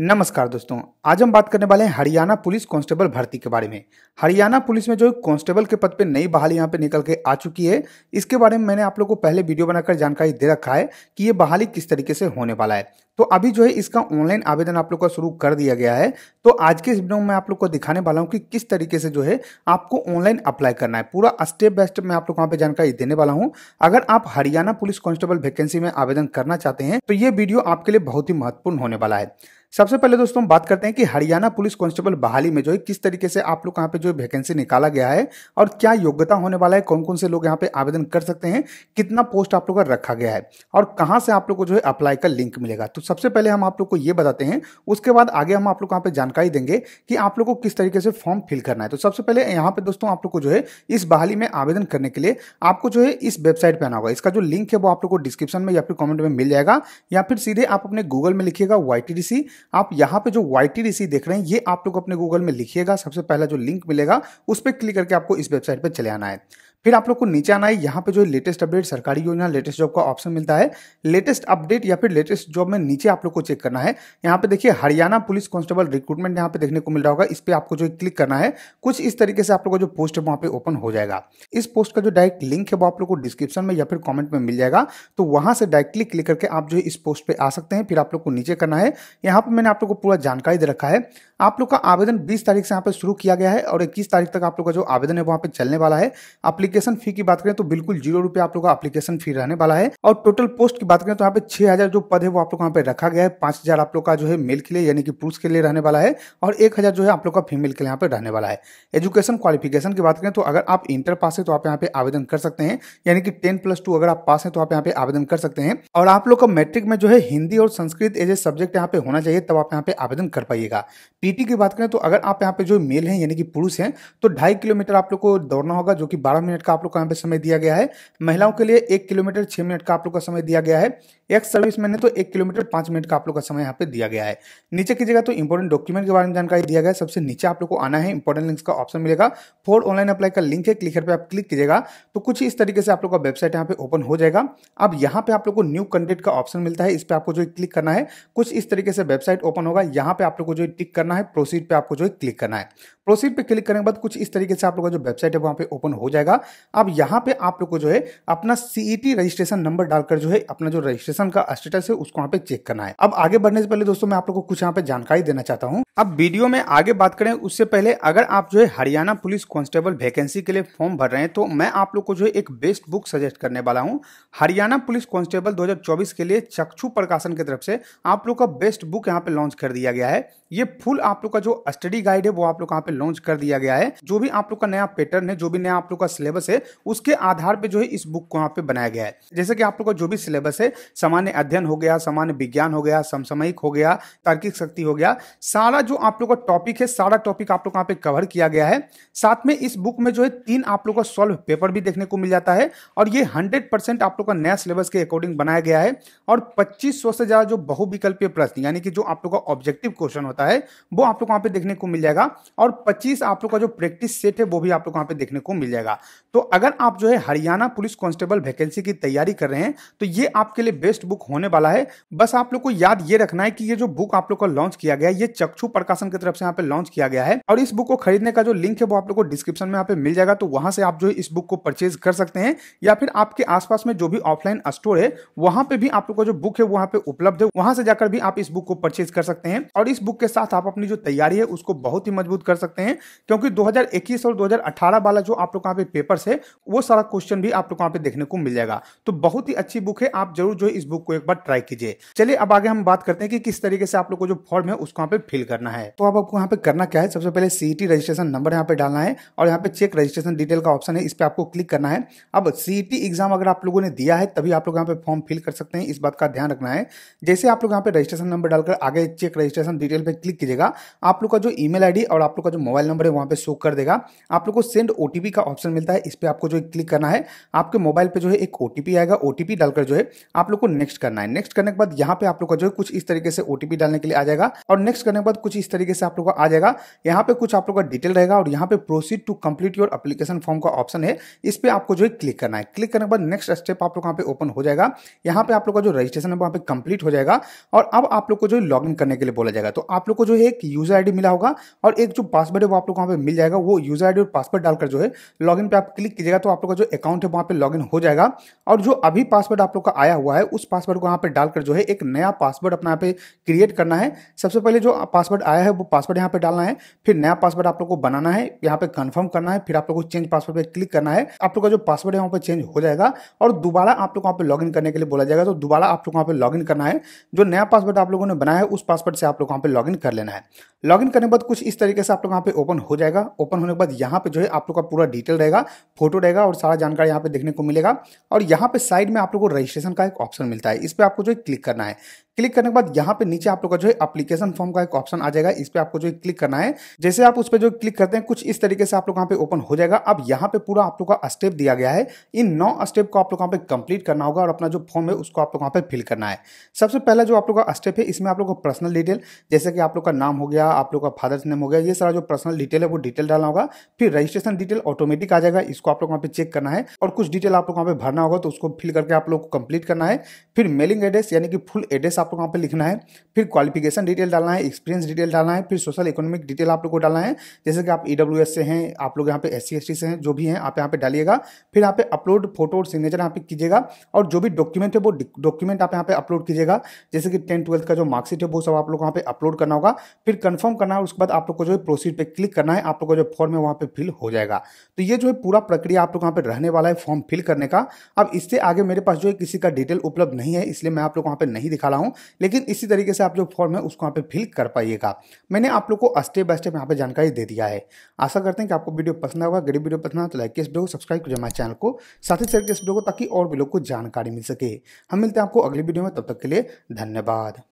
नमस्कार दोस्तों आज हम बात करने वाले हैं हरियाणा पुलिस कांस्टेबल भर्ती के बारे में हरियाणा पुलिस में जो कांस्टेबल के पद पे नई बहाली यहाँ पे निकल के आ चुकी है इसके बारे में मैंने आप लोगों को पहले वीडियो बनाकर जानकारी दे रखा है कि ये बहाली किस तरीके से होने वाला है तो अभी जो है इसका ऑनलाइन आवेदन आप लोग का शुरू कर दिया गया है तो आज के इस वीडियो में आप लोग को दिखाने वाला हूँ कि किस तरीके से जो है आपको ऑनलाइन अप्लाई करना है पूरा स्टेप बाय स्टेप मैं आप लोग वहाँ पे जानकारी देने वाला हूँ अगर आप हरियाणा पुलिस कांस्टेबल वैकेंसी में आवेदन करना चाहते हैं तो ये वीडियो आपके लिए बहुत ही महत्वपूर्ण होने वाला है सबसे पहले दोस्तों हम बात करते हैं कि हरियाणा पुलिस कांस्टेबल बहाली में जो है किस तरीके से आप लोग यहाँ पे जो वैकेंसी निकाला गया है और क्या योग्यता होने वाला है कौन कौन से लोग यहाँ पे आवेदन कर सकते हैं कितना पोस्ट आप लोग का रखा गया है और कहाँ से आप लोग को जो है अप्लाई का लिंक मिलेगा तो सबसे पहले हम आप लोग को ये बताते हैं उसके बाद आगे हम आप लोग यहाँ पे जानकारी देंगे कि आप लोग को किस तरीके से फॉर्म फिल करना है तो सबसे पहले यहाँ पे दोस्तों आप लोग को जो है इस बहाली में आवेदन करने के लिए आपको जो है इस वेबसाइट पर आना होगा इसका जो लिंक है वो आप लोग को डिस्क्रिप्शन में या फिर कॉमेंट में मिल जाएगा या फिर सीधे आप अपने गूगल में लिखिएगा वाई आप यहाँ पे जो वाई देख रहे हैं ये आप लोग अपने गूगल में लिखिएगा सबसे पहला जो लिंक मिलेगा उस पर क्लिक करके आपको इस वेबसाइट पर चले आना है फिर आप लोग को नीचे आना है यहाँ पे जो लेटेस्ट अपडेट सरकारी योजना लेटेस्ट जॉब का ऑप्शन मिलता है लेटेस्ट अपडेट या फिर लेटेस्ट जॉब में नीचे आप लोग को चेक करना है यहाँ पे देखिए हरियाणा पुलिस कांस्टेबल रिक्रूटमेंट यहाँ पे देखने को मिल रहा होगा इस पर आपको जो क्लिक करना है कुछ इस तरीके से आप लोग का जो पोस्ट है वहाँ पे ओपन हो जाएगा इस पोस्ट का जो डायरेक्ट लिंक है वो आप लोग को डिस्क्रिप्शन में या फिर कॉमेंट में मिल जाएगा तो वहाँ से डायरेक्टली क्लिक करके आप जो इस पोस्ट पर आ सकते हैं फिर आप लोग को नीचे करना है यहाँ पर मैंने आप लोग को पूरा जानकारी दे रखा है आप लोग का आवेदन 20 तारीख से यहाँ पे शुरू किया गया है और 21 तारीख तक आप लोग का जो आवेदन है वहाँ पे चलने वाला है एप्लीकेशन फी की बात करें तो बिल्कुल जीरो रुपये आप लोग का एप्लीकेशन फी रहने वाला है और टोटल पोस्ट की बात करें तो यहाँ पे छह जो पद है वो आप लोग यहाँ पे रखा गया है पांच आप लोग का जो है मेल के लिए यानी कि पुरुष के लिए रहने वाला है और एक जो है आप लोग का फीमेल के लिए यहाँ पे रहने वाला है एजुकेशन क्वालिफिकेशन की बात करें तो अगर आप इंटर पास है तो आप यहाँ पे आवेदन कर सकते हैं यानी कि टेन प्लस टू अगर आप पास है तो आप यहाँ पे आवेदन कर सकते हैं और आप लोग का मैट्रिक में जो है हिंदी और संस्कृत एज ए सब्जेक्ट यहाँ पे होना चाहिए तब आप यहाँ पे आवेदन कर पाइएगा टीटी की बात करें तो अगर आप यहाँ पे जो मेल हैं यानी कि पुरुष हैं तो ढाई किलोमीटर आप लोग को दौड़ना होगा जो कि बारह मिनट का आप लोग को यहाँ पे समय दिया गया है महिलाओं के लिए एक किलोमीटर छह मिनट का आप लोग का समय दिया गया है एक्स सर्विस मैन है तो एक किलोमीटर पांच मिनट का आप लोग का समय यहाँ पे दिया गया है नीचे की जगह तो इंपॉर्टेंट डॉक्यूमेंट के बारे में जानकारी दिया गया है सबसे नीचे आप लोग को आना है इंपॉर्टेंट लिंक का ऑप्शन मिलेगा फोर ऑनलाइन अप्लाई का लिंक है क्लिकर पर आप क्लिक कीजिएगा तो कुछ इस तरीके से आप लोग का वेबसाइट यहाँ पे ओपन हो जाएगा अब यहाँ पे आप लोग को न्यू कंटेंट का ऑप्शन मिलता है इस पर आपको जो क्लिक करना है कुछ इस तरीके से वेबसाइट ओपन होगा यहाँ पे आप लोग को जो टिक करना है है प्रोसीड पे आपको जो है क्लिक करना है प्रोसीड पे क्लिक करने के बाद कुछ इस तरीके से आप लोग का जो वेबसाइट है वहाँ पे ओपन हो जाएगा अब यहाँ पे आप लोग को जो है अपना सीई रजिस्ट्रेशन नंबर डालकर जो है अपना जो रजिस्ट्रेशन का स्टेटस है उसको वहाँ पे चेक करना है अब आगे बढ़ने से पहले दोस्तों मैं आप लोग को कुछ यहाँ पे जानकारी देना चाहता हूँ अब वीडियो में आगे बात करें उससे पहले अगर आप जो है हरियाणा पुलिस कांस्टेबल वैकेंसी के लिए फॉर्म भर रहे हैं तो मैं आप लोग को जो है एक बेस्ट बुक सजेस्ट करने वाला हूँ हरियाणा पुलिस कांस्टेबल 2024 के लिए चक्षु प्रकाशन की तरफ से आप लोग का बेस्ट बुक यहाँ पे लॉन्च कर दिया गया है ये फुल आप लोग का जो स्टडी गाइड है वो आप लोग यहाँ पे लॉन्च कर दिया गया है जो भी आप लोग का नया पैटर्न है जो भी नया आप लोग का सिलेबस है उसके आधार पर जो है इस बुक को यहाँ पे बनाया गया है जैसे कि आप लोग का जो भी सिलेबस है सामान्य अध्ययन हो गया सामान्य विज्ञान हो गया समसामयिक हो गया तार्किक शक्ति हो गया सारा जो आप लोग का टॉपिक है सारा टॉपिक आप लोग यहाँ पे कवर किया गया है साथ में इस बुक में जो है तीन आप लोग का सॉल्व पेपर भी देखने को मिल जाता है और ये हंड्रेड परसेंट आप लोग का नया सिलेबस के अकॉर्डिंग बनाया गया है और पच्चीस से ज्यादा जो बहुविकल्पीय प्रश्न यानी कि जो आप लोग का ऑब्जेक्टिव क्वेश्चन होता है वो आप लोग वहां पे देखने को मिल जाएगा और पच्चीस आप लोग का जो प्रैक्टिस सेट है वो भी आप लोग यहाँ पे देखने को मिल जाएगा तो अगर आप जो है हरियाणा पुलिस कांस्टेबल वैकेंसी की तैयारी कर रहे हैं तो ये आपके लिए बेस्ट बुक होने वाला है बस आप लोग को याद ये रखना है कि ये जो बुक आप लोग का लॉन्च किया गया है ये चक्षु प्रकाशन की तरफ से यहाँ पे लॉन्च किया गया है और इस बुक को खरीदने का जो लिंक है वो आप लोग को डिस्क्रिप्शन में यहाँ पे मिल जाएगा तो वहां से आप जो है इस बुक को परचेज कर सकते हैं या फिर आपके आसपास में जो भी ऑफलाइन स्टोर है वहां पे भी आप लोग का जो बुक है वहां पे उपलब्ध है वहां से जाकर भी आप इस बुक को परचेज कर सकते हैं और इस बुक के साथ आप अपनी जो तैयारी है उसको बहुत ही मजबूत कर सकते हैं सकते हैं क्योंकि 2021 और 2018 वाला जो आप लोग यहाँ पे पेपर्स है वो सारा क्वेश्चन भी आप लोग यहाँ पे देखने को मिल जाएगा तो बहुत ही अच्छी बुक है आप जरूर जो है इस बुक को एक बार ट्राई कीजिए चलिए अब आगे हम बात करते हैं कि किस तरीके से आप लोग को जो फॉर्म है उसको यहाँ पे फिल करना है तो आपको यहाँ पे करना क्या है सबसे पहले सीईटी रजिस्ट्रेशन नंबर यहाँ पे डालना है और यहाँ पे चेक रजिस्ट्रेशन डिटेल का ऑप्शन है इस पर आपको क्लिक करना है अब सीईटी एग्जाम e अगर आप लोगों ने दिया है तभी आप लोग यहाँ पे फॉर्म फिल कर सकते हैं इस बात का ध्यान रखना है जैसे आप लोग यहाँ पे रजिस्ट्रेशन नंबर डालकर आगे चेक रजिस्ट्रेशन डिटेल पे क्लिक कीजिएगा आप लोग का जो ईमेल आईडी और आप लोग का जो तो मोबाइल नंबर है वहाँ पे शो कर देगा आप लोग को सेंड ओ का ऑप्शन मिलता है इस पर आपको जो क्लिक करना है आपके मोबाइल पर जो है एक ओ आएगा ओ डालकर जो है आप लोग को नेक्स्ट करना है नेक्स्ट करने के बाद यहाँ पे आप लोग का जो है कुछ इस तरीके से ओ डालने के लिए आ जाएगा और नेक्स्ट करने के बाद कुछ इस तरीके से आप लोग का आ जाएगा यहाँ पे कुछ आप लोग का डिटेल रहेगा और यहाँ पे proceed to complete your application form का ऑप्शन है इस पर आपको जो है क्लिक करना है क्लिक करने के बाद नेक्स्ट स्टेप आप लोग यहाँ पे ओपन हो जाएगा यहाँ पे आप लोग का जो रजिस्ट्रेशन है वहाँ पे कंप्लीट हो जाएगा और अब आप लोग को जो है लॉग करने के लिए बोला जाएगा तो आप लोग को जो है एक यूजर आई मिला होगा और एक जो पास पासवर्ड है वो आप लोग वहाँ पे मिल जाएगा वो यूजर आईडी और पासवर्ड डालकर जो है लॉगिन पे आप क्लिक कीजिएगा तो आप लोग का जो अकाउंट है वहाँ पे लॉगिन हो जाएगा और जो अभी पासवर्ड आप लोग का आया हुआ है उस पासवर्ड को वहाँ पे डालकर जो है एक नया पासवर्ड अपना यहाँ पे क्रिएट करना है सबसे पहले जो पासवर्ड आया है वो पासवर्ड यहाँ पे डालना है फिर नया पासवर्ड आप लोग को बनाना है यहाँ पे कन्फर्म करना है फिर आप लोग को चेंज पासवर्ड पर क्लिक करना है आप लोग का जो पासवर्ड है वहाँ पर चेंज हो जाएगा और दोबारा आप लोग वहाँ पे लॉग करने के लिए बोला जाएगा तो दोबारा आप लोग वहाँ पे लॉग करना है जो नया पासवर्ड आप लोगों ने बनाया है उस पासवर्ड से आप लोग वहाँ पर लॉग कर लेना है लॉग करने के बाद कुछ इस तरीके से आप लोग वहाँ पे ओपन हो जाएगा ओपन होने के बाद यहाँ पे जो है आप लोग का पूरा डिटेल रहेगा फोटो रहेगा और सारा जानकारी यहाँ पे देखने को मिलेगा और यहाँ पे साइड में आप लोग को रजिस्ट्रेशन का एक ऑप्शन मिलता है इस पर आपको जो है क्लिक करना है क्लिक करने के बाद यहाँ पे नीचे आप लोग का जो है एप्लीकेशन फॉर्म का एक ऑप्शन आ जाएगा इस पर आपको जो है क्लिक करना है जैसे आप उस पर जो क्लिक करते हैं कुछ इस तरीके से आप लोग यहाँ पे ओपन हो जाएगा अब यहाँ पे पूरा आप लोग का स्टेप दिया गया है इन नौ स्टेप को आप लोग यहाँ पे कंप्लीट करना होगा और अपना जो फॉर्म है उसको आप लोग यहाँ पे फिल करना है सबसे पहला जो आप लोग का स्टेप है इसमें आप लोग का पर्सनल डिटेल जैसे कि आप लोग का नाम हो गया आप लोग का फादर्स नेम हो गया ये सारा जो पर्सनल डिटेल है वो डिटेल डालना होगा फिर रजिस्ट्रेशन डिटेल ऑटोमेटिक आ जाएगा इसको आप लोग वहाँ पे चेक करना है और कुछ डिटेल आप लोग वहाँ पे भरना होगा तो उसको फिल करके आप लोग को कंप्लीट करना है फिर मेलिंग एड्रेस यानी कि फुल एड्रेस आप लोग वहाँ पे लिखना है फिर क्वालिफिकेशन डिटेल डालना है एक्सपीरियंस डिटेल डालना है फिर सोशल इकोनॉमिक डिटेल आप लोग को डालना है जैसे कि आप ई e से हैं आप लोग यहाँ पे एस सी से हैं जो भी हैं आप यहाँ पे डालिएगा फिर यहाँ पे अपलोड फोटो और सिग्नेचर यहाँ पे कीजिएगा और जो भी डॉक्यूमेंट है वो डॉक्यूमेंट आप यहाँ पे अपलोड कीजिएगा जैसे कि टेंथ ट्वेल्थ का जो मार्कशीट है वो सब आप लोग वहाँ पे अपलोड करना होगा फिर कन्फर्म करना है उसके बाद आप लोग को जो है प्रोसीड पे क्लिक करना है आप लोग का जो फॉर्म है वहाँ पे फिल हो जाएगा तो ये जो है पूरा प्रक्रिया आप लोग यहाँ पे रहने वाला है फॉर्म फिल करने का अब इससे आगे मेरे पास जो है किसी का डिटेल उपलब्ध नहीं है इसलिए मैं आप लोग वहाँ पे नहीं दिखा रहा हूँ लेकिन इसी तरीके से आप जो फॉर्म है उसको वहाँ पे फिल कर पाइएगा मैंने आप लोग को स्टेप बाय स्टेप यहाँ पर जानकारी दे दिया है आशा करते हैं कि आपको वीडियो पसंद आएगा गरीब वीडियो पसंद आए तो लाइक इस वीडियो सब्सक्राइब कर हमारे चैनल को साथ ही शेयर इस वीडियो को ताकि और भी लोग को जानकारी मिल सके हम मिलते हैं आपको अगली वीडियो में तब तक के लिए धन्यवाद